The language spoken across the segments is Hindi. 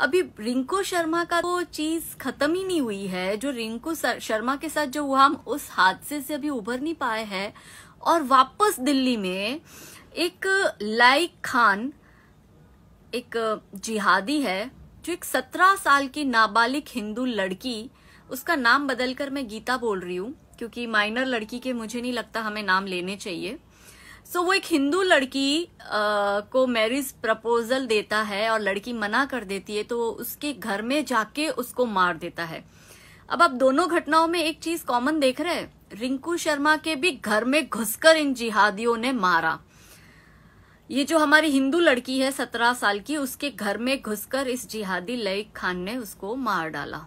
अभी रिंकू शर्मा का वो तो चीज खत्म ही नहीं हुई है जो रिंकू शर्मा के साथ जो हुआ हम उस हादसे से अभी उभर नहीं पाए हैं और वापस दिल्ली में एक लाइक खान एक जिहादी है जो एक सत्रह साल की नाबालिग हिंदू लड़की उसका नाम बदलकर मैं गीता बोल रही हूँ क्योंकि माइनर लड़की के मुझे नहीं लगता हमें नाम लेने चाहिए सो so, वो एक हिंदू लड़की आ, को मैरिज प्रपोजल देता है और लड़की मना कर देती है तो वो उसके घर में जाके उसको मार देता है अब आप दोनों घटनाओं में एक चीज कॉमन देख रहे हैं रिंकू शर्मा के भी घर में घुसकर इन जिहादियों ने मारा ये जो हमारी हिंदू लड़की है सत्रह साल की उसके घर में घुसकर इस जिहादी लईक खान ने उसको मार डाला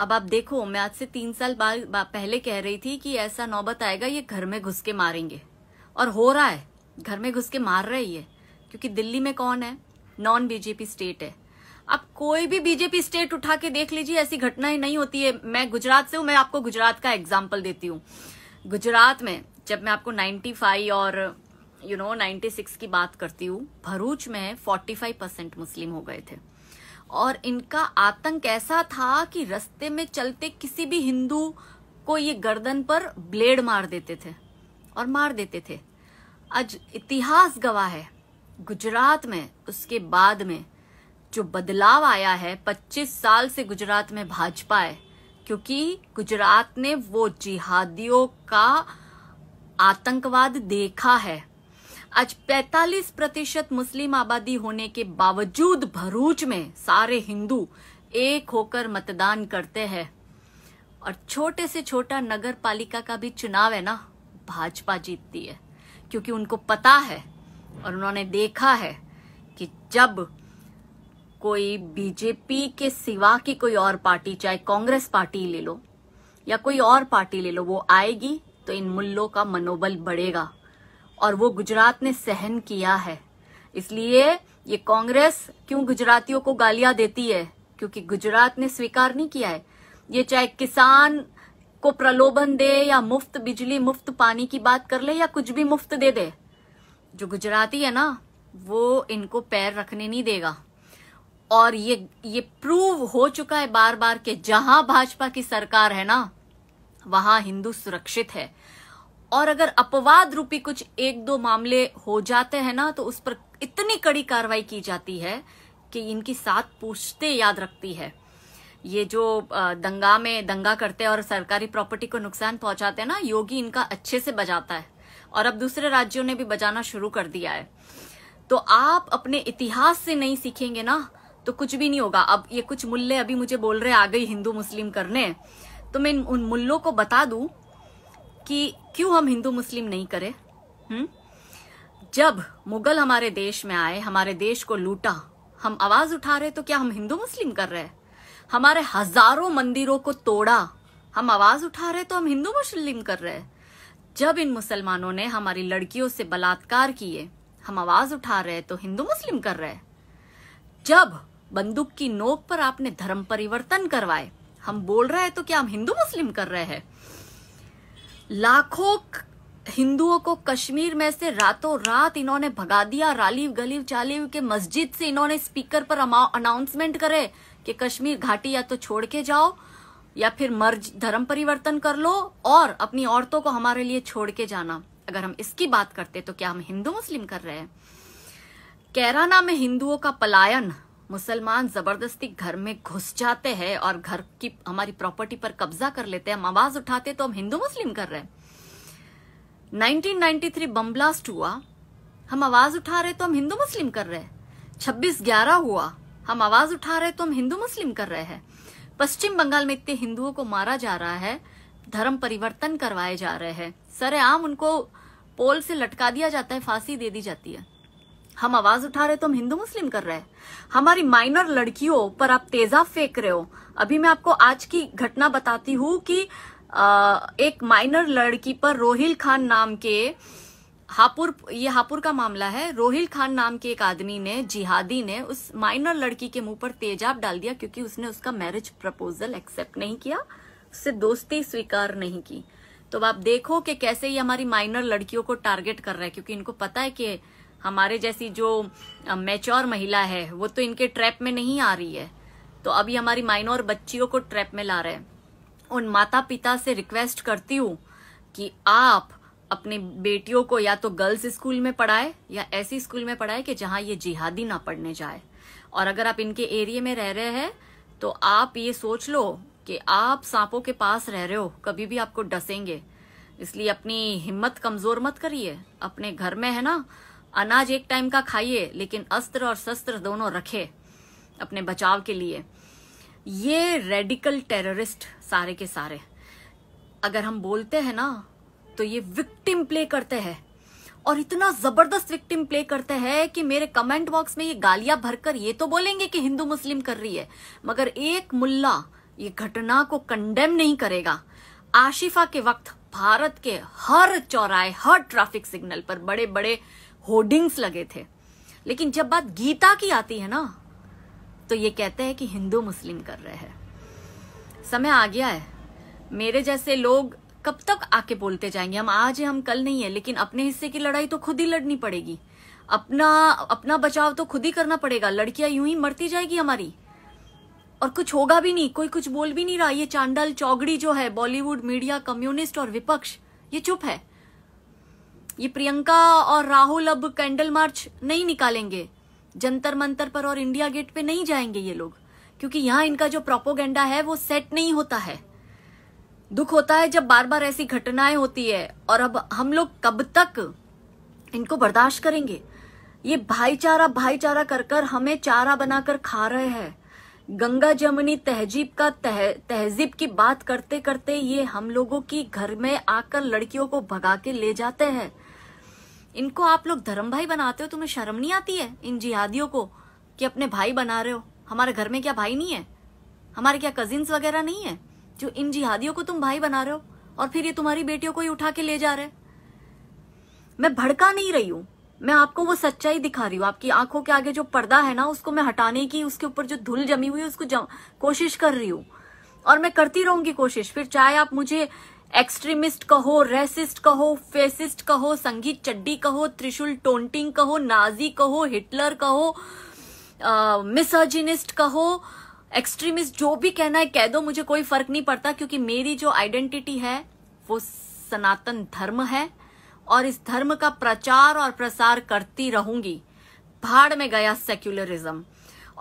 अब आप देखो मैं आज से तीन साल बाद पहले कह रही थी कि ऐसा नौबत आएगा ये घर में घुस के मारेंगे और हो रहा है घर में घुस के मार रही है क्योंकि दिल्ली में कौन है नॉन बीजेपी स्टेट है आप कोई भी बीजेपी स्टेट उठा के देख लीजिए ऐसी घटनाएं नहीं होती है मैं गुजरात से हूं मैं आपको गुजरात का एग्जाम्पल देती हूँ गुजरात में जब मैं आपको 95 और यू नो 96 की बात करती हूँ भरूच में 45 परसेंट मुस्लिम हो गए थे और इनका आतंक ऐसा था कि रस्ते में चलते किसी भी हिंदू को ये गर्दन पर ब्लेड मार देते थे और मार देते थे आज इतिहास गवाह है गुजरात में उसके बाद में जो बदलाव आया है 25 साल से गुजरात में भाजपा है क्योंकि गुजरात ने वो जिहादियों का आतंकवाद देखा है आज 45 प्रतिशत मुस्लिम आबादी होने के बावजूद भरूच में सारे हिंदू एक होकर मतदान करते हैं और छोटे से छोटा नगर पालिका का भी चुनाव है ना भाजपा जीतती है क्योंकि उनको पता है और उन्होंने देखा है कि जब कोई बीजेपी के सिवा की कोई और पार्टी चाहे कांग्रेस पार्टी ले लो या कोई और पार्टी ले लो वो आएगी तो इन मुल्लों का मनोबल बढ़ेगा और वो गुजरात ने सहन किया है इसलिए ये कांग्रेस क्यों गुजरातियों को गालियां देती है क्योंकि गुजरात ने स्वीकार नहीं किया है ये चाहे किसान को प्रलोभन दे या मुफ्त बिजली मुफ्त पानी की बात कर ले या कुछ भी मुफ्त दे दे जो गुजराती है ना वो इनको पैर रखने नहीं देगा और ये ये प्रूव हो चुका है बार बार के जहां भाजपा की सरकार है ना वहां हिंदू सुरक्षित है और अगर अपवाद रूपी कुछ एक दो मामले हो जाते हैं ना तो उस पर इतनी कड़ी कार्रवाई की जाती है कि इनकी सात पूछते याद रखती है ये जो दंगा में दंगा करते हैं और सरकारी प्रॉपर्टी को नुकसान पहुंचाते हैं ना योगी इनका अच्छे से बजाता है और अब दूसरे राज्यों ने भी बजाना शुरू कर दिया है तो आप अपने इतिहास से नहीं सीखेंगे ना तो कुछ भी नहीं होगा अब ये कुछ मूल्य अभी मुझे बोल रहे आ गई हिंदू मुस्लिम करने तो मैं उन मूल्यों को बता दू कि क्यों हम हिंदू मुस्लिम नहीं करें हम्म जब मुगल हमारे देश में आए हमारे देश को लूटा हम आवाज उठा रहे तो क्या हम हिंदू मुस्लिम कर रहे हैं हमारे हजारों मंदिरों को तोड़ा हम आवाज उठा रहे तो हम हिंदू मुस्लिम कर रहे हैं जब इन मुसलमानों ने हमारी लड़कियों से बलात्कार किए हम आवाज उठा रहे तो हिंदू मुस्लिम कर रहे जब बंदूक की नोक पर आपने धर्म परिवर्तन करवाए हम बोल रहे हैं तो क्या हम हिंदू मुस्लिम कर रहे हैं लाखों हिंदुओं को कश्मीर में से रातों रात इन्होंने भगा दिया रालीव गलीव चालीव के मस्जिद से इन्होंने स्पीकर पर अनाउंसमेंट करे कि कश्मीर घाटी या तो छोड़ के जाओ या फिर मर्ज धर्म परिवर्तन कर लो और अपनी औरतों को हमारे लिए छोड़ के जाना अगर हम इसकी बात करते तो क्या हम हिंदू मुस्लिम कर रहे हैं कैराना में हिंदुओं का पलायन मुसलमान जबरदस्ती घर में घुस जाते हैं और घर की हमारी प्रॉपर्टी पर कब्जा कर लेते हैं हम आवाज उठाते तो हम हिंदू मुस्लिम कर रहे हैं 1993 बम ब्लास्ट हुआ हम आवाज उठा रहे तो हम हिंदू मुस्लिम कर रहे हैं छब्बीस ग्यारह हुआ हम आवाज उठा रहे तो हम हिंदू मुस्लिम कर रहे हैं पश्चिम बंगाल में इतने हिंदुओं को मारा जा रहा है धर्म परिवर्तन करवाए जा रहे हैं सरेआम उनको पोल से लटका दिया जाता है फांसी दे दी जाती है हम आवाज उठा रहे तो हम हिंदू मुस्लिम कर रहे हैं हमारी माइनर लड़कियों पर आप तेजा फेंक रहे हो अभी मैं आपको आज की घटना बताती हूँ कि आ, एक माइनर लड़की पर रोहिल खान नाम के हापुर ये हापुर का मामला है रोहिल खान नाम के एक आदमी ने जिहादी ने उस माइनर लड़की के मुंह पर तेजाब डाल दिया क्योंकि उसने उसका मैरिज प्रपोजल एक्सेप्ट नहीं किया उससे दोस्ती स्वीकार नहीं की तो आप देखो कि कैसे ये हमारी माइनर लड़कियों को टारगेट कर रहा है क्योंकि इनको पता है कि हमारे जैसी जो मेच्योर महिला है वो तो इनके ट्रैप में नहीं आ रही है तो अभी हमारी माइनर बच्चियों को ट्रैप में ला रहे हैं उन माता पिता से रिक्वेस्ट करती हूँ कि आप अपने बेटियों को या तो गर्ल्स स्कूल में पढ़ाए या ऐसी स्कूल में पढ़ाए कि जहां ये जिहादी ना पढ़ने जाए और अगर आप इनके एरिया में रह रहे हैं तो आप ये सोच लो कि आप सांपों के पास रह रहे हो कभी भी आपको डसेंगे इसलिए अपनी हिम्मत कमजोर मत करिए अपने घर में है ना अनाज एक टाइम का खाइए लेकिन अस्त्र और शस्त्र दोनों रखे अपने बचाव के लिए ये रेडिकल टेररिस्ट सारे के सारे अगर हम बोलते हैं ना तो ये विक्टिम प्ले करते हैं और इतना जबरदस्त विक्टिम प्ले करते हैं कि मेरे कमेंट बॉक्स में ये गालियां भरकर ये तो बोलेंगे कि हिंदू मुस्लिम कर रही है मगर एक मुल्ला ये घटना को कंडेम नहीं करेगा आशिफा के वक्त भारत के हर चौराहे हर ट्रैफिक सिग्नल पर बड़े बड़े होर्डिंग्स लगे थे लेकिन जब बात गीता की आती है ना तो ये कहते हैं कि हिंदू मुस्लिम कर रहे हैं समय आ गया है मेरे जैसे लोग कब तक आके बोलते जाएंगे हम आज है हम कल नहीं है लेकिन अपने हिस्से की लड़ाई तो खुद ही लड़नी पड़ेगी अपना अपना बचाव तो खुद ही करना पड़ेगा लड़कियां यूं ही मरती जाएगी हमारी और कुछ होगा भी नहीं कोई कुछ बोल भी नहीं रहा ये चांडल चौगड़ी जो है बॉलीवुड मीडिया कम्युनिस्ट और विपक्ष ये चुप है ये प्रियंका और राहुल अब कैंडल मार्च नहीं निकालेंगे जंतर मंतर पर और इंडिया गेट पे नहीं जाएंगे ये लोग क्योंकि यहां इनका जो प्रोपोगेंडा है वो सेट नहीं होता है दुख होता है जब बार बार ऐसी घटनाएं होती है और अब हम लोग कब तक इनको बर्दाश्त करेंगे ये भाईचारा भाईचारा कर कर हमें चारा बनाकर खा रहे हैं गंगा जमुनी तहजीब का तह, तहजीब की बात करते करते ये हम लोगों की घर में आकर लड़कियों को भगा के ले जाते हैं इनको आप लोग धर्म भाई बनाते हो तुम्हें शर्म नहीं आती है इन जिहादियों को कि अपने भाई बना रहे हो हमारे घर में क्या भाई नहीं है हमारे क्या कजिन्स वगैरह नहीं है जो इन जिहादियों को तुम भाई बना रहे हो और फिर ये तुम्हारी बेटियों को ही उठा के ले जा रहे मैं भड़का नहीं रही हूं मैं आपको वो सच्चाई दिखा रही हूँ आपकी आंखों के आगे जो पर्दा है ना उसको मैं हटाने की उसके ऊपर जो धूल जमी हुई है उसको कोशिश कर रही हूँ और मैं करती रहूंगी कोशिश फिर चाहे आप मुझे एक्सट्रीमिस्ट कहो रेसिस्ट कहो फेसिस्ट कहो संगीत चड्डी कहो त्रिशूल टोंटिंग कहो नाजी कहो हिटलर कहो मिसर्जिनिस्ट कहो एक्सट्रीमिस्ट जो भी कहना है कह दो मुझे कोई फर्क नहीं पड़ता क्योंकि मेरी जो आइडेंटिटी है वो सनातन धर्म है और इस धर्म का प्रचार और प्रसार करती रहूंगी भाड़ में गया सेक्युलरिज्म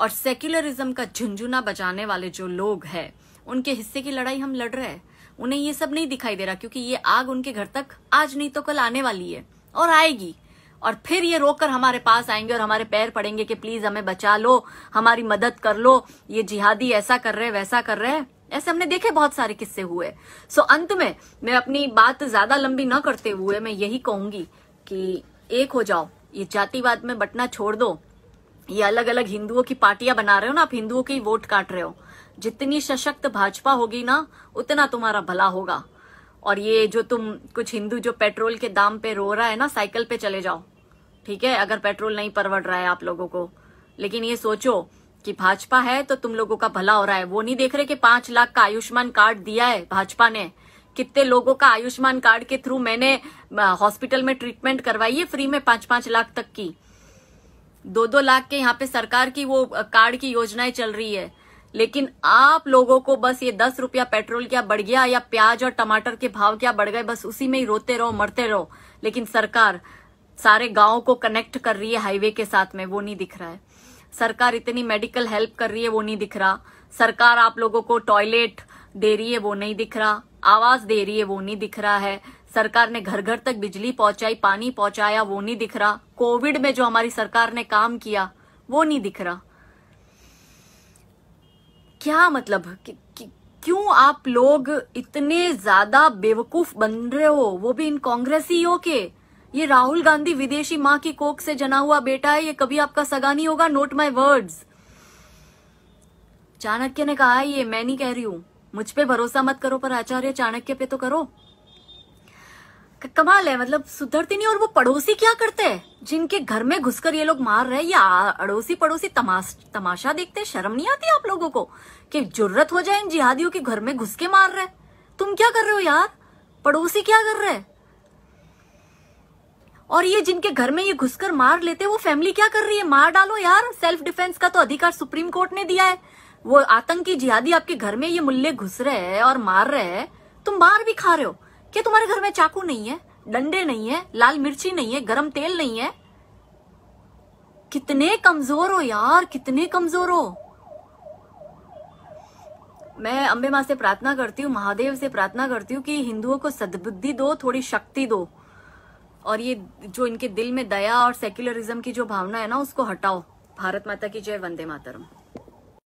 और सेक्युलरिज्म का झुंझुना बजाने वाले जो लोग हैं उनके हिस्से की लड़ाई हम लड़ रहे हैं उन्हें ये सब नहीं दिखाई दे रहा क्योंकि ये आग उनके घर तक आज नहीं तो कल आने वाली है और आएगी और फिर ये रोकर हमारे पास आएंगे और हमारे पैर पड़ेंगे कि प्लीज हमें बचा लो हमारी मदद कर लो ये जिहादी ऐसा कर रहे वैसा कर रहे हैं ऐसे हमने देखे बहुत सारे किस्से हुए सो अंत में मैं अपनी बात ज्यादा लंबी न करते हुए मैं यही कहूंगी कि एक हो जाओ ये जातिवाद में बटना छोड़ दो ये अलग अलग हिंदुओं की पार्टियां बना रहे हो ना आप हिंदुओं की वोट काट रहे हो जितनी सशक्त भाजपा होगी ना उतना तुम्हारा भला होगा और ये जो तुम कुछ हिंदू जो पेट्रोल के दाम पे रो रहा है ना साइकिल पे चले जाओ ठीक है अगर पेट्रोल नहीं परवड़ रहा है आप लोगों को लेकिन ये सोचो कि भाजपा है तो तुम लोगों का भला हो रहा है वो नहीं देख रहे कि पांच लाख का आयुष्मान कार्ड दिया है भाजपा ने कितने लोगों का आयुष्मान कार्ड के थ्रू मैंने हॉस्पिटल में ट्रीटमेंट करवाई है फ्री में पांच पांच लाख तक की दो दो लाख के यहाँ पे सरकार की वो कार्ड की योजनाएं चल रही है लेकिन आप लोगों को बस ये दस रुपया पेट्रोल क्या बढ़ गया या प्याज और टमाटर के भाव क्या बढ़ गए बस उसी में ही रोते रहो मरते रहो लेकिन सरकार सारे गांव को कनेक्ट कर रही है हाईवे के साथ में वो नहीं दिख रहा है सरकार इतनी मेडिकल हेल्प कर रही है वो नहीं दिख रहा सरकार आप लोगों को टॉयलेट दे रही है वो नहीं दिख रहा आवाज दे रही है वो नहीं दिख रहा है सरकार ने घर घर तक बिजली पहुंचाई पानी पहुंचाया वो नहीं दिख रहा कोविड में जो हमारी सरकार ने काम किया वो नहीं दिख रहा क्या मतलब क्यों आप लोग इतने ज्यादा बेवकूफ बन रहे हो वो भी इन ही हो के ये राहुल गांधी विदेशी माँ की कोख से जना हुआ बेटा है ये कभी आपका सगा नहीं होगा नोट माई वर्ड्स चाणक्य ने कहा ये मैं नहीं कह रही हूं मुझ पे भरोसा मत करो पर आचार्य चाणक्य पे तो करो कमाल है मतलब सुधरती नहीं और वो पड़ोसी क्या करते हैं जिनके घर में घुसकर ये लोग मार रहे या अड़ोसी पड़ोसी तमाश तमाशा देखते शर्म नहीं आती आप लोगों को कि जरूरत हो जाए इन जिहादियों के घर में घुस के मार रहे तुम क्या कर रहे हो यार पड़ोसी क्या कर रहे और ये जिनके घर में ये घुसकर मार लेते वो फैमिली क्या कर रही है मार डालो यार सेल्फ डिफेंस का तो अधिकार सुप्रीम कोर्ट ने दिया है वो आतंकी जिहादी आपके घर में ये मुल्ले घुस रहे हैं और मार रहे हैं तुम मार भी खा रहे हो क्या तुम्हारे घर में चाकू नहीं है डंडे नहीं है लाल मिर्ची नहीं है गरम तेल नहीं है कितने कमजोर हो यार कितने कमजोर हो मैं अम्बे माँ से प्रार्थना करती हूँ महादेव से प्रार्थना करती हूँ कि हिंदुओं को सद्बुद्धि दो थोड़ी शक्ति दो और ये जो इनके दिल में दया और सेक्युलरिज्म की जो भावना है ना उसको हटाओ भारत माता की जय वंदे मातरम